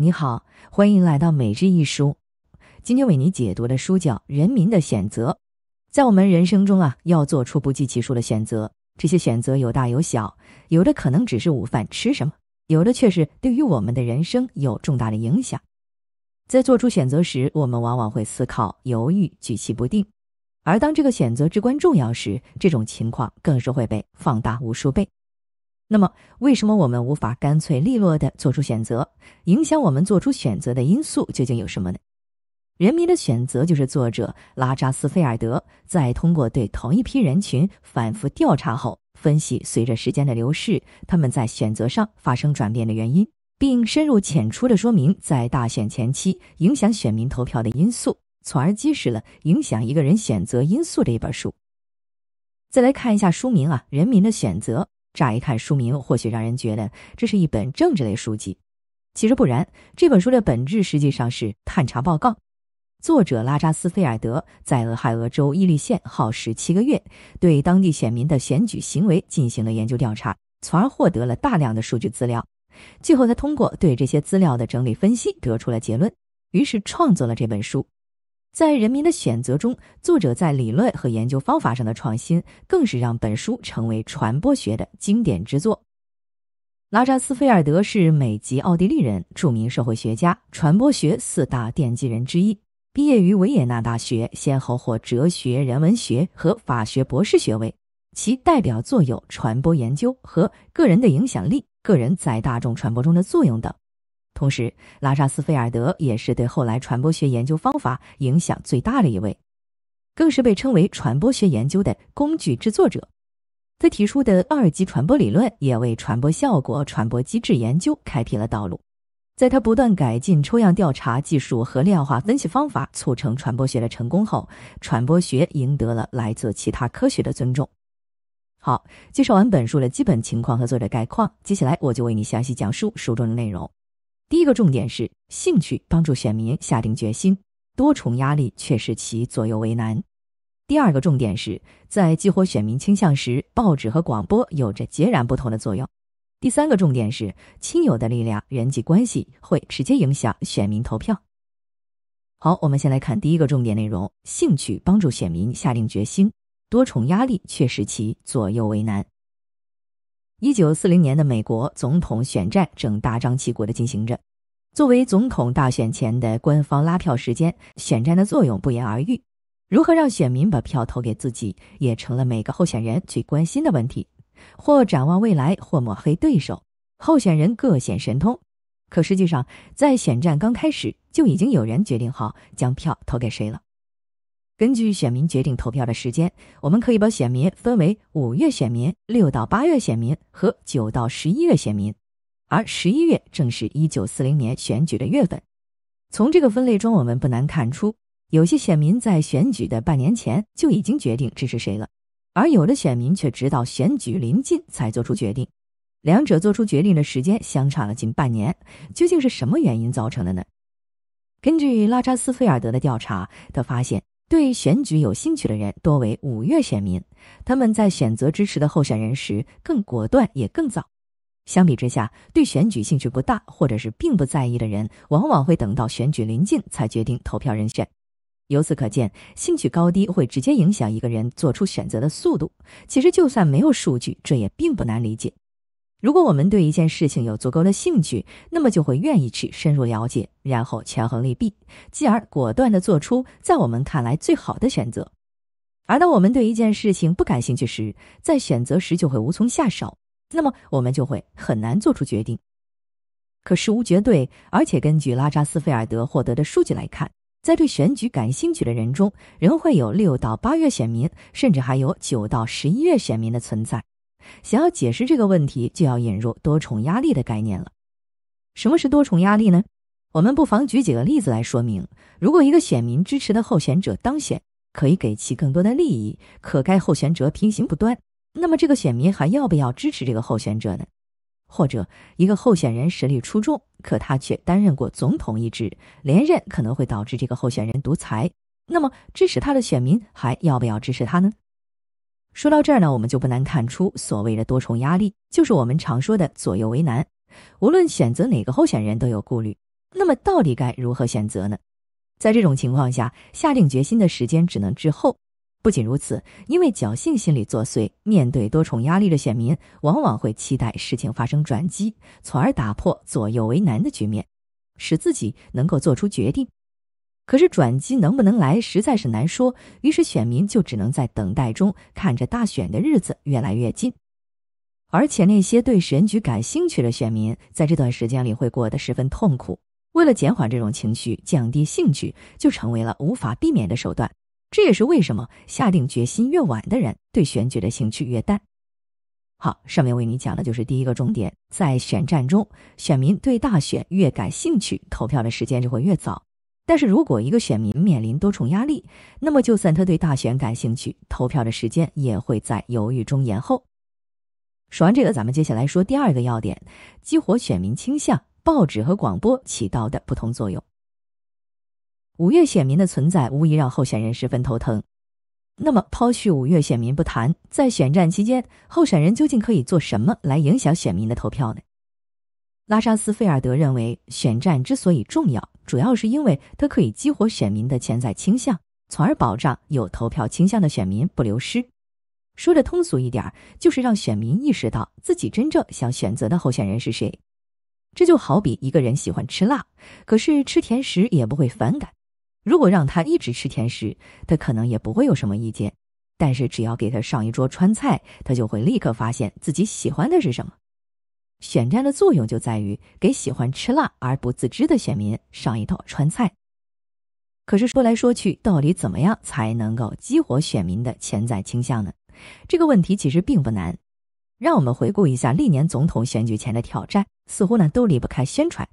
你好，欢迎来到每日一书。今天为你解读的书叫《人民的选择》。在我们人生中啊，要做出不计其数的选择，这些选择有大有小，有的可能只是午饭吃什么，有的却是对于我们的人生有重大的影响。在做出选择时，我们往往会思考、犹豫、举棋不定；而当这个选择至关重要时，这种情况更是会被放大无数倍。那么，为什么我们无法干脆利落地做出选择？影响我们做出选择的因素究竟有什么呢？《人民的选择》就是作者拉扎斯菲尔德在通过对同一批人群反复调查后，分析随着时间的流逝，他们在选择上发生转变的原因，并深入浅出地说明在大选前期影响选民投票的因素，从而揭示了影响一个人选择因素的一本书。再来看一下书名啊，《人民的选择》。乍一看，书名或许让人觉得这是一本政治类书籍，其实不然。这本书的本质实际上是探查报告。作者拉扎斯菲尔德在俄亥俄州伊利县耗时七个月，对当地选民的选举行为进行了研究调查，从而获得了大量的数据资料。最后，他通过对这些资料的整理分析，得出了结论，于是创作了这本书。在人民的选择中，作者在理论和研究方法上的创新，更是让本书成为传播学的经典之作。拉扎斯菲尔德是美籍奥地利人，著名社会学家、传播学四大奠基人之一。毕业于维也纳大学，先后获哲学、人文学和法学博士学位。其代表作有《传播研究》和《个人的影响力：个人在大众传播中的作用》等。同时，拉扎斯菲尔德也是对后来传播学研究方法影响最大的一位，更是被称为传播学研究的工具制作者。他提出的二级传播理论，也为传播效果、传播机制研究开辟了道路。在他不断改进抽样调查技术和量化分析方法，促成传播学的成功后，传播学赢得了来自其他科学的尊重。好，介绍完本书的基本情况和作者概况，接下来我就为你详细讲述书中的内容。第一个重点是兴趣帮助选民下定决心，多重压力却使其左右为难。第二个重点是在激活选民倾向时，报纸和广播有着截然不同的作用。第三个重点是亲友的力量，人际关系会直接影响选民投票。好，我们先来看第一个重点内容：兴趣帮助选民下定决心，多重压力却使其左右为难。一九四零年的美国总统选战正大张旗鼓地进行着。作为总统大选前的官方拉票时间，选战的作用不言而喻。如何让选民把票投给自己，也成了每个候选人最关心的问题。或展望未来，或抹黑对手，候选人各显神通。可实际上，在选战刚开始，就已经有人决定好将票投给谁了。根据选民决定投票的时间，我们可以把选民分为五月选民、六到八月选民和九到十一月选民。而十一月正是一九四零年选举的月份。从这个分类中，我们不难看出，有些选民在选举的半年前就已经决定支持谁了，而有的选民却直到选举临近才做出决定。两者做出决定的时间相差了近半年，究竟是什么原因造成的呢？根据拉扎斯菲尔德的调查，他发现。对选举有兴趣的人多为五月选民，他们在选择支持的候选人时更果断也更早。相比之下，对选举兴趣不大或者是并不在意的人，往往会等到选举临近才决定投票人选。由此可见，兴趣高低会直接影响一个人做出选择的速度。其实，就算没有数据，这也并不难理解。如果我们对一件事情有足够的兴趣，那么就会愿意去深入了解，然后权衡利弊，继而果断地做出在我们看来最好的选择。而当我们对一件事情不感兴趣时，在选择时就会无从下手，那么我们就会很难做出决定。可事无绝对，而且根据拉扎斯菲尔德获得的数据来看，在对选举感兴趣的人中，仍会有六到八月选民，甚至还有九到十一月选民的存在。想要解释这个问题，就要引入多重压力的概念了。什么是多重压力呢？我们不妨举几个例子来说明。如果一个选民支持的候选人当选，可以给其更多的利益，可该候选者品行不端，那么这个选民还要不要支持这个候选者呢？或者，一个候选人实力出众，可他却担任过总统一职，连任可能会导致这个候选人独裁，那么支持他的选民还要不要支持他呢？说到这儿呢，我们就不难看出，所谓的多重压力，就是我们常说的左右为难。无论选择哪个候选人，都有顾虑。那么，到底该如何选择呢？在这种情况下，下定决心的时间只能滞后。不仅如此，因为侥幸心理作祟，面对多重压力的选民，往往会期待事情发生转机，从而打破左右为难的局面，使自己能够做出决定。可是转机能不能来，实在是难说。于是选民就只能在等待中，看着大选的日子越来越近。而且那些对选举感兴趣的选民，在这段时间里会过得十分痛苦。为了减缓这种情绪，降低兴趣，就成为了无法避免的手段。这也是为什么下定决心越晚的人，对选举的兴趣越淡。好，上面为你讲的就是第一个重点：在选战中，选民对大选越感兴趣，投票的时间就会越早。但是如果一个选民面临多重压力，那么就算他对大选感兴趣，投票的时间也会在犹豫中延后。说完这个，咱们接下来说第二个要点：激活选民倾向，报纸和广播起到的不同作用。五月选民的存在无疑让候选人十分头疼。那么抛去五月选民不谈，在选战期间，候选人究竟可以做什么来影响选民的投票呢？拉扎斯菲尔德认为，选战之所以重要，主要是因为它可以激活选民的潜在倾向，从而保障有投票倾向的选民不流失。说的通俗一点，就是让选民意识到自己真正想选择的候选人是谁。这就好比一个人喜欢吃辣，可是吃甜食也不会反感。如果让他一直吃甜食，他可能也不会有什么意见。但是只要给他上一桌川菜，他就会立刻发现自己喜欢的是什么。选战的作用就在于给喜欢吃辣而不自知的选民上一道川菜。可是说来说去，到底怎么样才能够激活选民的潜在倾向呢？这个问题其实并不难。让我们回顾一下历年总统选举前的挑战，似乎呢都离不开宣传。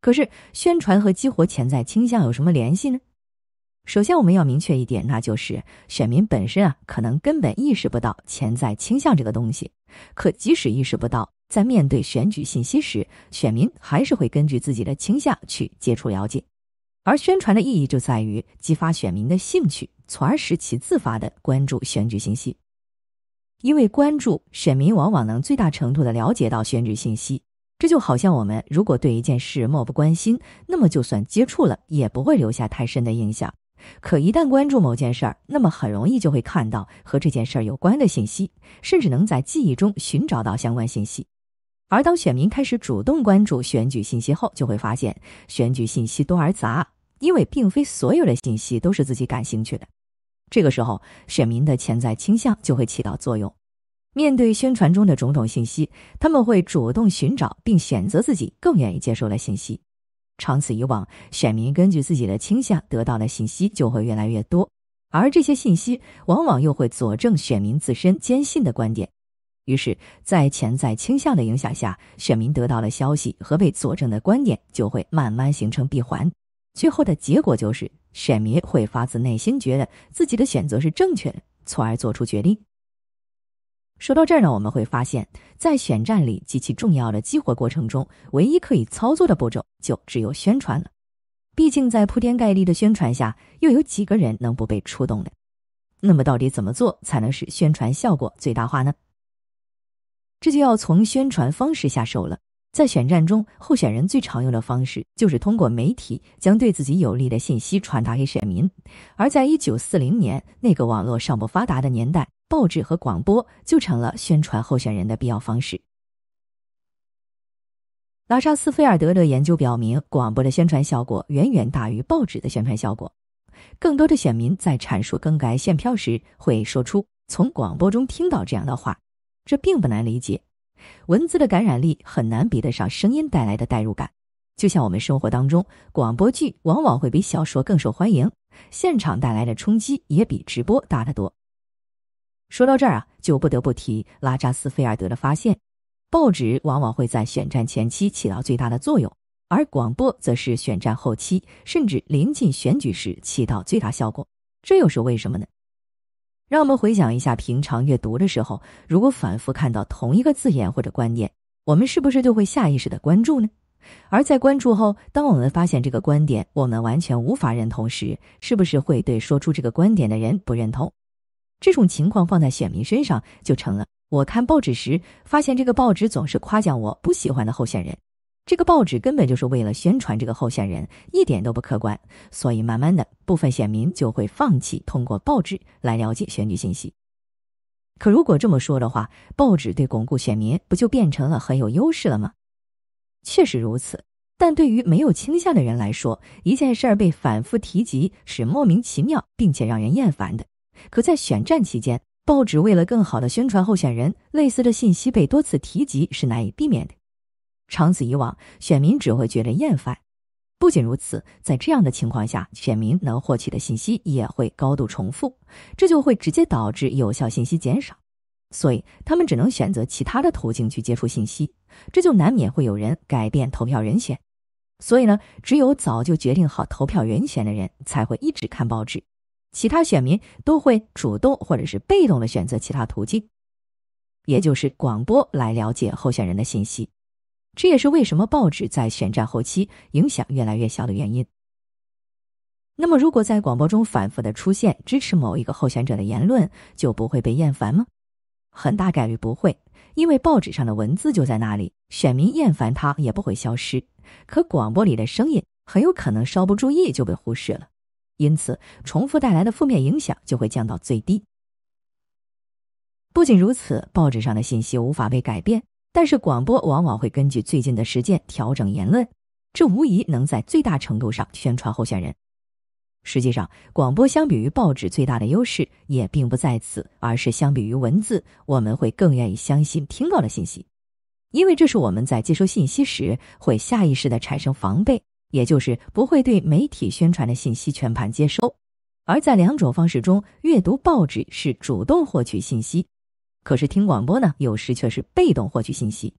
可是宣传和激活潜在倾向有什么联系呢？首先，我们要明确一点，那就是选民本身啊，可能根本意识不到潜在倾向这个东西。可即使意识不到，在面对选举信息时，选民还是会根据自己的倾向去接触了解，而宣传的意义就在于激发选民的兴趣，从而使其自发的关注选举信息。因为关注，选民往往能最大程度的了解到选举信息。这就好像我们如果对一件事漠不关心，那么就算接触了也不会留下太深的印象。可一旦关注某件事儿，那么很容易就会看到和这件事儿有关的信息，甚至能在记忆中寻找到相关信息。而当选民开始主动关注选举信息后，就会发现选举信息多而杂，因为并非所有的信息都是自己感兴趣的。这个时候，选民的潜在倾向就会起到作用。面对宣传中的种种信息，他们会主动寻找并选择自己更愿意接受的信息。长此以往，选民根据自己的倾向得到的信息就会越来越多，而这些信息往往又会佐证选民自身坚信的观点。于是，在潜在倾向的影响下，选民得到了消息和被佐证的观点，就会慢慢形成闭环。最后的结果就是，选民会发自内心觉得自己的选择是正确的，从而做出决定。说到这儿呢，我们会发现，在选战里极其重要的激活过程中，唯一可以操作的步骤就只有宣传了。毕竟，在铺天盖地的宣传下，又有几个人能不被触动呢？那么，到底怎么做才能使宣传效果最大化呢？这就要从宣传方式下手了。在选战中，候选人最常用的方式就是通过媒体将对自己有利的信息传达给选民。而在1940年那个网络尚不发达的年代，报纸和广播就成了宣传候选人的必要方式。拉沙斯菲尔德的研究表明，广播的宣传效果远远大于报纸的宣传效果。更多的选民在阐述更改选票时，会说出从广播中听到这样的话。这并不难理解，文字的感染力很难比得上声音带来的代入感。就像我们生活当中，广播剧往往会比小说更受欢迎，现场带来的冲击也比直播大得多。说到这儿啊，就不得不提拉扎斯菲尔德的发现：报纸往往会在选战前期起到最大的作用，而广播则是选战后期甚至临近选举时起到最大效果。这又是为什么呢？让我们回想一下，平常阅读的时候，如果反复看到同一个字眼或者观点，我们是不是就会下意识的关注呢？而在关注后，当我们发现这个观点我们完全无法认同时，是不是会对说出这个观点的人不认同？这种情况放在选民身上就成了：我看报纸时发现这个报纸总是夸奖我不喜欢的候选人。这个报纸根本就是为了宣传这个候选人，一点都不客观，所以慢慢的，部分选民就会放弃通过报纸来了解选举信息。可如果这么说的话，报纸对巩固选民不就变成了很有优势了吗？确实如此，但对于没有倾向的人来说，一件事儿被反复提及是莫名其妙并且让人厌烦的。可在选战期间，报纸为了更好的宣传候选人，类似的信息被多次提及是难以避免的。长此以往，选民只会觉得厌烦。不仅如此，在这样的情况下，选民能获取的信息也会高度重复，这就会直接导致有效信息减少。所以，他们只能选择其他的途径去接触信息，这就难免会有人改变投票人选。所以呢，只有早就决定好投票人选的人才会一直看报纸，其他选民都会主动或者是被动的选择其他途径，也就是广播来了解候选人的信息。这也是为什么报纸在选战后期影响越来越小的原因。那么，如果在广播中反复的出现支持某一个候选者的言论，就不会被厌烦吗？很大概率不会，因为报纸上的文字就在那里，选民厌烦他也不会消失。可广播里的声音很有可能稍不注意就被忽视了，因此重复带来的负面影响就会降到最低。不仅如此，报纸上的信息无法被改变。但是广播往往会根据最近的实践调整言论，这无疑能在最大程度上宣传候选人。实际上，广播相比于报纸最大的优势也并不在此，而是相比于文字，我们会更愿意相信听到的信息，因为这是我们在接收信息时会下意识的产生防备，也就是不会对媒体宣传的信息全盘接收。而在两种方式中，阅读报纸是主动获取信息。可是听广播呢，有时却是被动获取信息，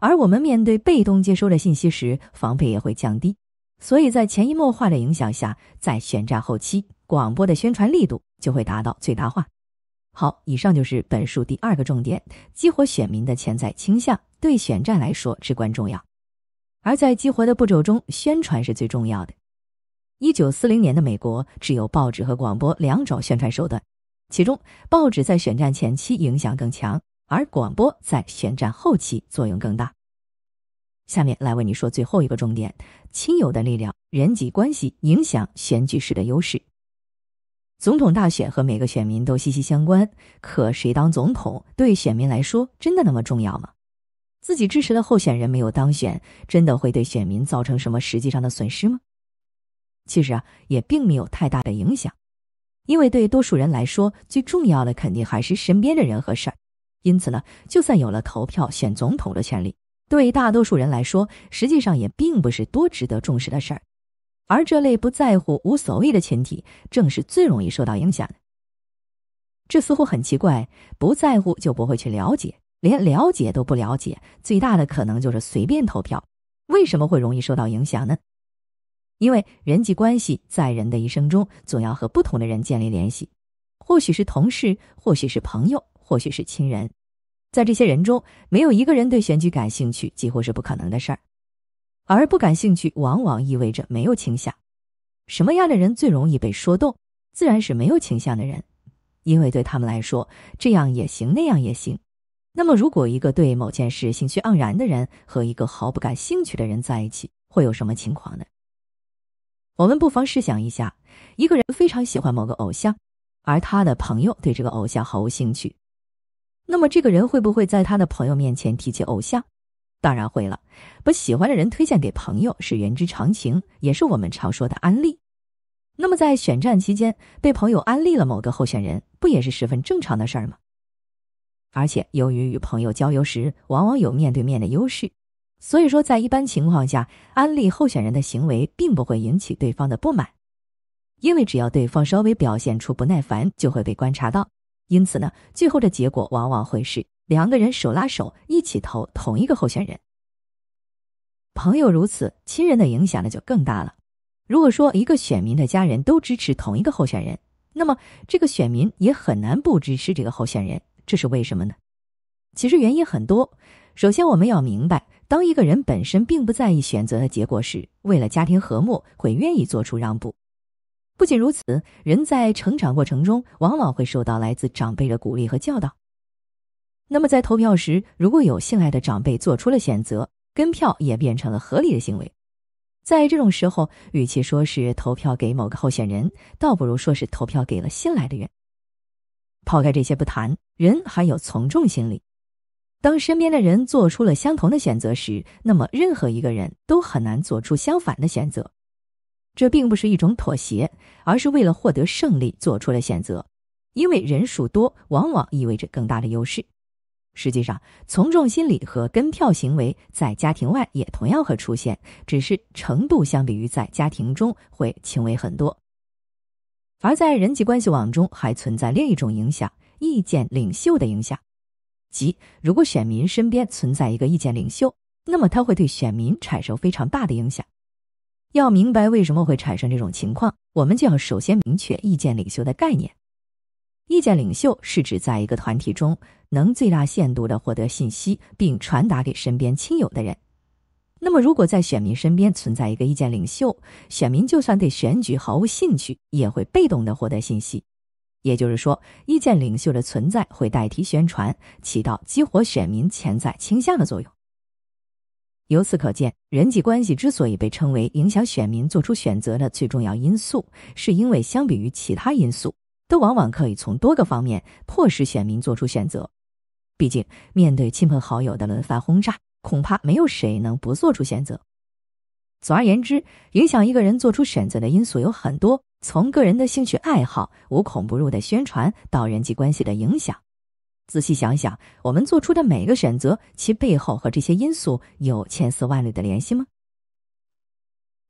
而我们面对被动接收的信息时，防备也会降低。所以在潜移默化的影响下，在选战后期，广播的宣传力度就会达到最大化。好，以上就是本书第二个重点：激活选民的潜在倾向，对选战来说至关重要。而在激活的步骤中，宣传是最重要的。一九四零年的美国只有报纸和广播两种宣传手段。其中，报纸在选战前期影响更强，而广播在选战后期作用更大。下面来为你说最后一个重点：亲友的力量、人际关系影响选举时的优势。总统大选和每个选民都息息相关，可谁当总统对选民来说真的那么重要吗？自己支持的候选人没有当选，真的会对选民造成什么实际上的损失吗？其实啊，也并没有太大的影响。因为对多数人来说，最重要的肯定还是身边的人和事儿，因此呢，就算有了投票选总统的权利，对大多数人来说，实际上也并不是多值得重视的事儿。而这类不在乎、无所谓的群体，正是最容易受到影响的。这似乎很奇怪，不在乎就不会去了解，连了解都不了解，最大的可能就是随便投票。为什么会容易受到影响呢？因为人际关系在人的一生中总要和不同的人建立联系，或许是同事，或许是朋友，或许是亲人。在这些人中，没有一个人对选举感兴趣，几乎是不可能的事儿。而不感兴趣，往往意味着没有倾向。什么样的人最容易被说动？自然是没有倾向的人，因为对他们来说，这样也行，那样也行。那么，如果一个对某件事兴趣盎然的人和一个毫不感兴趣的人在一起，会有什么情况呢？我们不妨试想一下，一个人非常喜欢某个偶像，而他的朋友对这个偶像毫无兴趣，那么这个人会不会在他的朋友面前提起偶像？当然会了。把喜欢的人推荐给朋友是人之常情，也是我们常说的“安利”。那么在选战期间被朋友安利了某个候选人，不也是十分正常的事儿吗？而且，由于与朋友交流时，往往有面对面的优势。所以说，在一般情况下，安利候选人的行为并不会引起对方的不满，因为只要对方稍微表现出不耐烦，就会被观察到。因此呢，最后的结果往往会是两个人手拉手一起投同一个候选人。朋友如此，亲人的影响呢就更大了。如果说一个选民的家人都支持同一个候选人，那么这个选民也很难不支持这个候选人。这是为什么呢？其实原因很多。首先，我们要明白。当一个人本身并不在意选择的结果时，为了家庭和睦，会愿意做出让步。不仅如此，人在成长过程中，往往会受到来自长辈的鼓励和教导。那么，在投票时，如果有性爱的长辈做出了选择，跟票也变成了合理的行为。在这种时候，与其说是投票给某个候选人，倒不如说是投票给了新来的人。抛开这些不谈，人还有从众心理。当身边的人做出了相同的选择时，那么任何一个人都很难做出相反的选择。这并不是一种妥协，而是为了获得胜利做出了选择。因为人数多，往往意味着更大的优势。实际上，从众心理和跟票行为在家庭外也同样会出现，只是程度相比于在家庭中会轻微很多。而在人际关系网中，还存在另一种影响——意见领袖的影响。即，如果选民身边存在一个意见领袖，那么他会对选民产生非常大的影响。要明白为什么会产生这种情况，我们就要首先明确意见领袖的概念。意见领袖是指在一个团体中能最大限度地获得信息并传达给身边亲友的人。那么，如果在选民身边存在一个意见领袖，选民就算对选举毫无兴趣，也会被动地获得信息。也就是说，意见领袖的存在会代替宣传，起到激活选民潜在倾向的作用。由此可见，人际关系之所以被称为影响选民做出选择的最重要因素，是因为相比于其他因素，都往往可以从多个方面迫使选民做出选择。毕竟，面对亲朋好友的轮番轰炸，恐怕没有谁能不做出选择。总而言之，影响一个人做出选择的因素有很多。从个人的兴趣爱好、无孔不入的宣传到人际关系的影响，仔细想想，我们做出的每个选择，其背后和这些因素有千丝万缕的联系吗？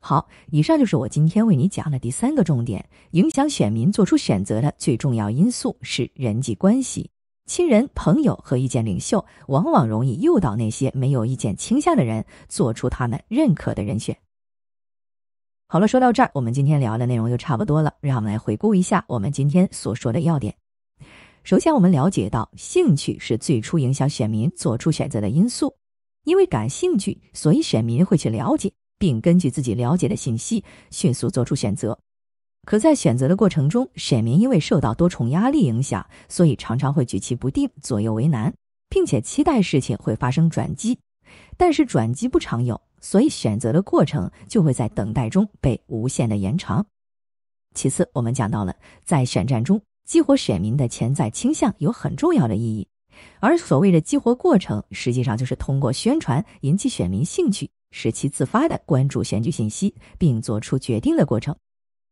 好，以上就是我今天为你讲的第三个重点：影响选民做出选择的最重要因素是人际关系。亲人、朋友和意见领袖，往往容易诱导那些没有意见倾向的人做出他们认可的人选。好了，说到这儿，我们今天聊的内容就差不多了。让我们来回顾一下我们今天所说的要点。首先，我们了解到，兴趣是最初影响选民做出选择的因素。因为感兴趣，所以选民会去了解，并根据自己了解的信息迅速做出选择。可在选择的过程中，选民因为受到多重压力影响，所以常常会举棋不定、左右为难，并且期待事情会发生转机。但是转机不常有。所以，选择的过程就会在等待中被无限的延长。其次，我们讲到了，在选战中激活选民的潜在倾向有很重要的意义。而所谓的激活过程，实际上就是通过宣传引起选民兴趣，使其自发的关注选举信息并做出决定的过程。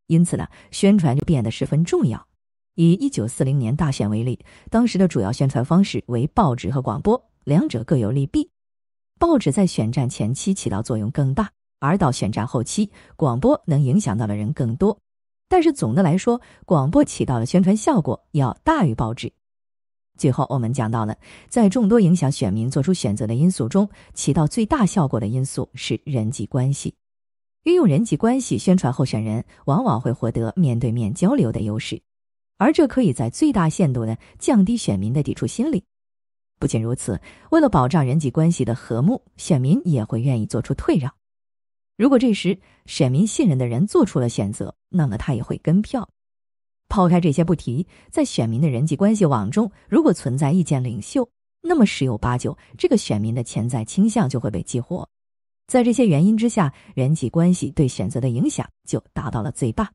因此呢，宣传就变得十分重要。以一九四零年大选为例，当时的主要宣传方式为报纸和广播，两者各有利弊。报纸在选战前期起到作用更大，而到选战后期，广播能影响到的人更多。但是总的来说，广播起到的宣传效果要大于报纸。最后，我们讲到了，在众多影响选民做出选择的因素中，起到最大效果的因素是人际关系。运用人际关系宣传候选人，往往会获得面对面交流的优势，而这可以在最大限度的降低选民的抵触心理。不仅如此，为了保障人际关系的和睦，选民也会愿意做出退让。如果这时选民信任的人做出了选择，那么他也会跟票。抛开这些不提，在选民的人际关系网中，如果存在意见领袖，那么十有八九这个选民的潜在倾向就会被激活。在这些原因之下，人际关系对选择的影响就达到了最大。